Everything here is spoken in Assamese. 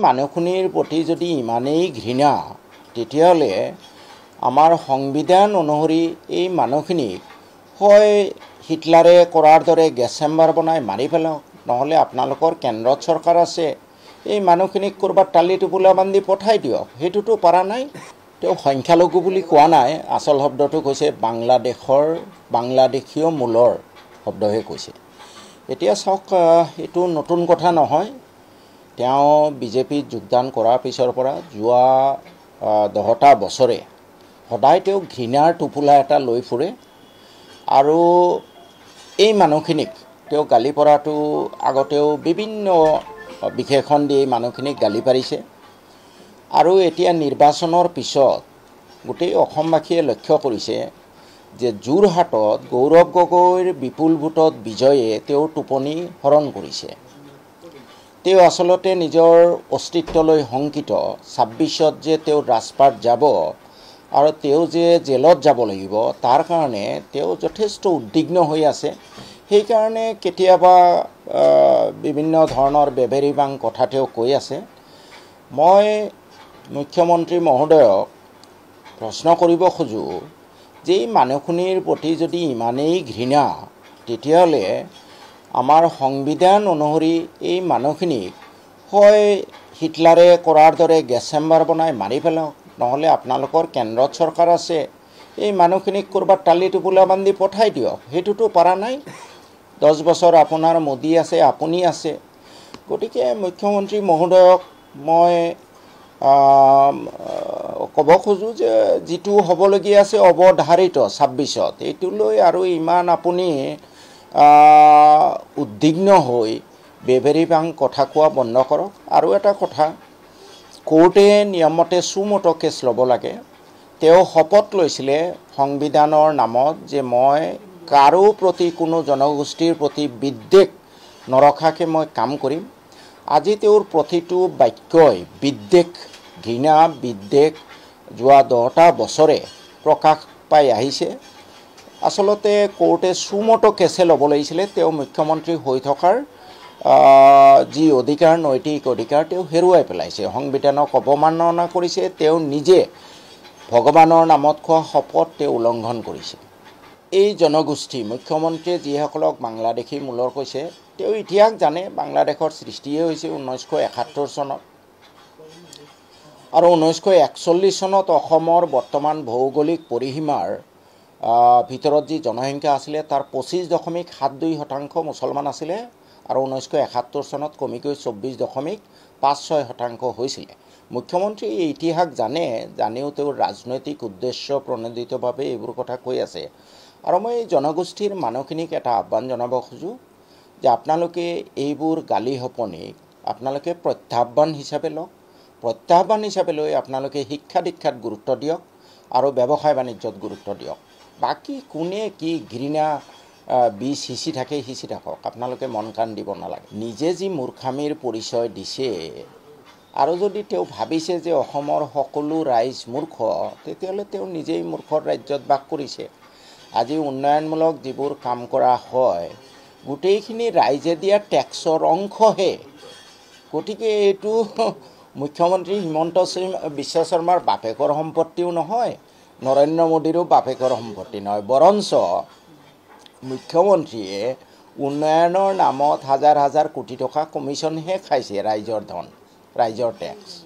মানুহখিনিৰ প্ৰতি যদি ইমানেই ঘৃণা তেতিয়াহ'লে আমাৰ সংবিধান অনুসৰি এই মানুহখিনিক হয় হিটলাৰে কৰাৰ দৰে গেছ চেম্বাৰ বনাই মাৰি পেলাওক নহ'লে আপোনালোকৰ কেন্দ্ৰত চৰকাৰ আছে এই মানুহখিনিক ক'ৰবাত টালি টোপোলা বান্ধি পঠাই দিয়ক সেইটোতো পৰা নাই তেওঁ সংখ্যালঘু বুলি কোৱা নাই আচল শব্দটো কৈছে বাংলাদেশৰ বাংলাদেশীয় মূলৰ শব্দহে কৈছে এতিয়া চাওক এইটো নতুন কথা নহয় তেওঁ বিজেপিত যোগদান কৰাৰ পিছৰ পৰা যোৱা দহটা বছৰে সদায় তেওঁ ঘৃণাৰ টোপোলা এটা লৈ ফুৰে আৰু এই মানুহখিনিক তেওঁ গালি পৰাটো আগতেও বিভিন্ন বিশেষণ দি এই মানুহখিনিক গালি পাৰিছে আৰু এতিয়া নিৰ্বাচনৰ পিছত গোটেই অসমবাসীয়ে লক্ষ্য কৰিছে যে যোৰহাটত গৌৰৱ গগৈৰ বিপুল ভোটত বিজয়ে তেওঁৰ টোপনি হৰণ কৰিছে তেওঁ আচলতে নিজৰ অস্তিত্বলৈ শংকিত ছাব্বিছত যে তেওঁ ৰাজপাট যাব আৰু তেওঁ যে জেলত যাব লাগিব তাৰ কাৰণে তেওঁ যথেষ্ট উদ্বিগ্ন হৈ আছে সেইকাৰণে কেতিয়াবা বিভিন্ন ধৰণৰ বেবেৰিবাং কথা তেওঁ কৈ আছে মই মুখ্যমন্ত্ৰী মহোদয়ক প্ৰশ্ন কৰিব খোজোঁ যে এই মানুহখিনিৰ প্ৰতি যদি ইমানেই ঘৃণা তেতিয়াহ'লে আমাৰ সংবিধান অনুসৰি এই মানুহখিনিক হয় হিটলাৰে কৰাৰ দৰে গেছ চেম্বাৰ বনাই মাৰি পেলাওক নহ'লে আপোনালোকৰ কেন্দ্ৰত চৰকাৰ আছে এই মানুহখিনিক ক'ৰবাত তালি টোপোলা বান্ধি পঠাই দিয়ক সেইটোতো পৰা নাই দহ বছৰ আপোনাৰ মোদী আছে আপুনি আছে গতিকে মুখ্যমন্ত্ৰী মহোদয়ক মই ক'ব খোজোঁ যে যিটো হ'বলগীয়া আছে অৱধাৰিত ছাব্বিছত এইটো লৈ আৰু ইমান আপুনি উদ্বিগ্ন হৈ বেবেৰী ভাং কথা কোৱা বন্ধ কৰক আৰু এটা কথা কোৰ্টে নিয়মতে চুমত কেছ ল'ব লাগে তেওঁ শপত লৈছিলে সংবিধানৰ নামত যে মই কাৰো প্ৰতি কোনো জনগোষ্ঠীৰ প্ৰতি বিদ্বেষ নৰখাকৈ মই কাম কৰিম আজি তেওঁৰ প্ৰতিটো বাক্যই বিদ্বেষ ঘৃণা বিদ্বেষ যোৱা দহটা বছৰে প্ৰকাশ পাই আহিছে আচলতে কোৰ্টে চুমটো কেছে ল'ব লাগিছিলে তেওঁ মুখ্যমন্ত্ৰী হৈ থকাৰ যি অধিকাৰ নৈতিক অধিকাৰ তেওঁ হেৰুৱাই পেলাইছে সংবিধানক অৱমাননা কৰিছে তেওঁ নিজে ভগৱানৰ নামত খোৱা শপত তেওঁ উলংঘন কৰিছে এই জনগোষ্ঠী মুখ্যমন্ত্ৰীয়ে যিসকলক বাংলাদেশী মূলৰ কৈছে তেওঁ ইতিহাস জানে বাংলাদেশৰ সৃষ্টিয়ে হৈছে ঊনৈছশ এসত্তৰ চনত আৰু ঊনৈছশ একচল্লিছ চনত অসমৰ বৰ্তমান ভৌগোলিক পৰিসীমাৰ ভিতৰত যি জনসংখ্যা আছিলে তাৰ পঁচিছ দশমিক সাত দুই শতাংশ মুছলমান আছিলে আৰু ঊনৈছশ এসত্তৰ চনত কমিকৈ চৌব্বিছ দশমিক পাঁচ ছয় শতাংশ হৈছিলে মুখ্যমন্ত্ৰীয়ে এই ইতিহাস জানে জানেও তেওঁৰ ৰাজনৈতিক উদ্দেশ্য প্ৰণোদিতভাৱে এইবোৰ কথা কৈ আছে আৰু মই এই জনগোষ্ঠীৰ মানুহখিনিক এটা আহ্বান জনাব খোজোঁ যে আপোনালোকে এইবোৰ গালি হপনিক আপোনালোকে প্ৰত্যাহ্বান হিচাপে লওক প্ৰত্যাহ্বান হিচাপে লৈ আপোনালোকে শিক্ষা দীক্ষাত গুৰুত্ব দিয়ক আৰু ব্যৱসায় বাণিজ্যত গুৰুত্ব দিয়ক বাকী কোনে কি ঘৃণা বীজ সিঁচি থাকে সিঁচি থাকক আপোনালোকে মন কাণ দিব নালাগে নিজে যি মূৰ্খামীৰ পৰিচয় দিছে আৰু যদি তেওঁ ভাবিছে যে অসমৰ সকলো ৰাইজ মূৰ্খ তেতিয়াহ'লে তেওঁ নিজেই মূৰ্খৰ ৰাজ্যত বাস কৰিছে আজি উন্নয়নমূলক যিবোৰ কাম কৰা হয় গোটেইখিনি ৰাইজে দিয়া টেক্সৰ অংশহে গতিকে এইটো মুখ্যমন্ত্ৰী হিমন্ত বিশ্ব শৰ্মাৰ বাপেকৰ সম্পত্তিও নহয় নৰেন্দ্ৰ মোদীৰো বাপেকৰ সম্পত্তি নহয় বৰঞ্চ মুখ্যমন্ত্ৰীয়ে উন্নয়নৰ নামত হাজাৰ হাজাৰ কোটি টকা কমিশ্যনহে খাইছে ৰাইজৰ ধন ৰাইজৰ টেক্স